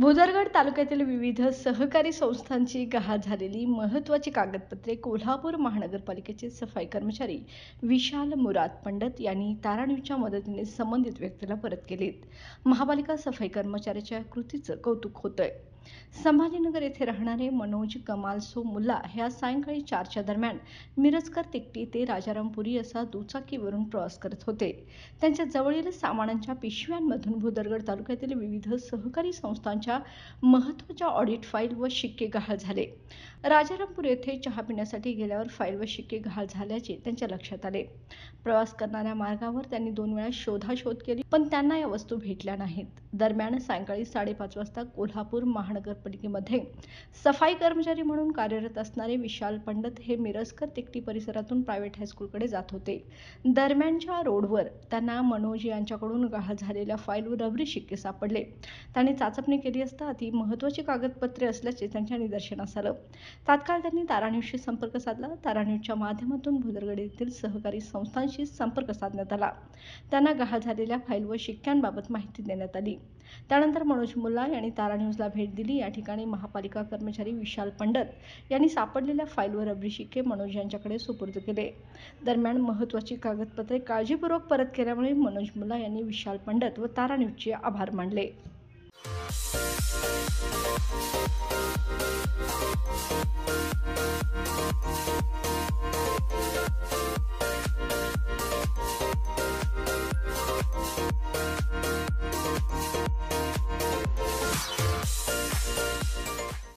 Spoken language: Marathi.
भुदरगड तालुक्यातील विविध सहकारी संस्थांची गहाळ झालेली महत्त्वाची कागदपत्रे कोल्हापूर महानगरपालिकेचे सफाई कर्मचारी विशाल मुराद पंडत यांनी ताराणीच्या मदतीने संबंधित व्यक्तीला परत केलीत महापालिका सफाई कर्मचाऱ्याच्या कृतीचं कौतुक होतंय संभाजीनगर येथे राहणारे मनोज कमालसो मुल्ला हे आज सायंकाळी चारच्या दरम्यान मिरजकर तिकटी ते राजारामपुरी असा दुचाकीवरून प्रवास करत होते त्यांच्या जवळील सामानांच्या पिशव्यांमधून भुदरगड तालुक्यातील विविध सहकारी संस्थांच्या महत्त्वाच्या ऑडिट फाईल व शिक्के गहाळ झाले राजारामपूर येथे चहा पिण्यासाठी गेल्यावर फाईल व शिक्के गहाळ झाल्याचे त्यांच्या लक्षात आले प्रवास करणाऱ्या मार्गावर त्यांनी दोन वेळा शोधाशोध केली पण त्यांना या वस्तू भेटल्या नाहीत दरम्यान सायंकाळी साडेपाच वाजता कोल्हापूर महाड महानगरपालिकेमध्ये सफाई कर्मचारी म्हणून कार्यरत असणारे विशाल पंडित हे मिरजकर तिकटी परिसरातून प्रायव्हेट हायस्कूलकडे जात होते दरम्यानच्या रोडवर त्यांना मनोज यांच्याकडून गहाळ झालेल्या व रबरी शिक्के सापडले त्यांनी चाचपणी केली असता ती महत्वाची कागदपत्रे असल्याचे त्यांच्या निदर्शनास आलं तात्काळ त्यांनी तारान्यूजशी संपर्क साधला तारान्यूजच्या माध्यमातून भुदरगड येथील सहकारी संस्थांशी संपर्क साधण्यात आला त्यांना गहाळ झालेल्या फाईल व शिक्क्यांबाबत माहिती देण्यात आली त्यानंतर मनोज मुल्ला यांनी तारा न्यूजला भेट दिली या ठिकाणी महापालिका कर्मचारी विशाल पंडत यांनी सापडलेल्या फाईलवर अभिषेके मनोज यांच्याकडे सुपूर्द केले दरम्यान महत्त्वाची कागदपत्रे काळजीपूर्वक परत केल्यामुळे मनोज मुला यांनी विशाल पंडत व तारा न्यूजचे आभार मानले